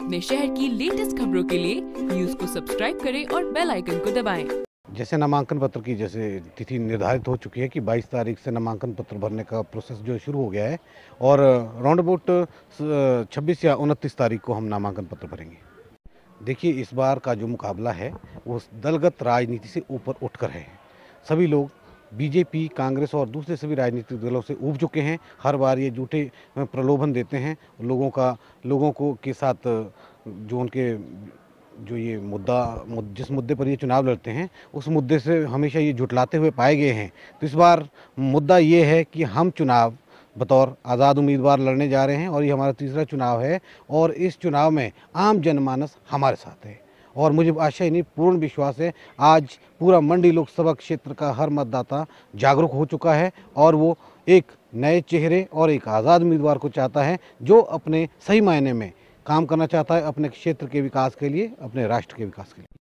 अपने शहर की लेटेस्ट खबरों के लिए न्यूज को सब्सक्राइब करें और बेल आइकन को दबाएं। जैसे नामांकन पत्र की जैसे तिथि निर्धारित हो चुकी है कि 22 तारीख से नामांकन पत्र भरने का प्रोसेस जो शुरू हो गया है और राउंड अबाउट छब्बीस या उनतीस तारीख को हम नामांकन पत्र भरेंगे देखिए इस बार का जो मुकाबला है वो दलगत राजनीति से ऊपर उठकर है सभी लोग बीजेपी कांग्रेस और दूसरे सभी राजनीतिक दलों से उब चुके हैं हर बार ये झूठे प्रलोभन देते हैं लोगों का लोगों को के साथ जो उनके जो ये मुद्दा जिस मुद्दे पर ये चुनाव लड़ते हैं उस मुद्दे से हमेशा ये झुटलाते हुए पाए गए हैं तो इस बार मुद्दा ये है कि हम चुनाव बतौर आज़ाद उम्मीदवार लड़ने जा रहे हैं और ये हमारा तीसरा चुनाव है और इस चुनाव में आम जनमानस हमारे साथ है और मुझे ही नहीं पूर्ण विश्वास है आज पूरा मंडी लोकसभा क्षेत्र का हर मतदाता जागरूक हो चुका है और वो एक नए चेहरे और एक आज़ाद उम्मीदवार को चाहता है जो अपने सही मायने में काम करना चाहता है अपने क्षेत्र के विकास के लिए अपने राष्ट्र के विकास के लिए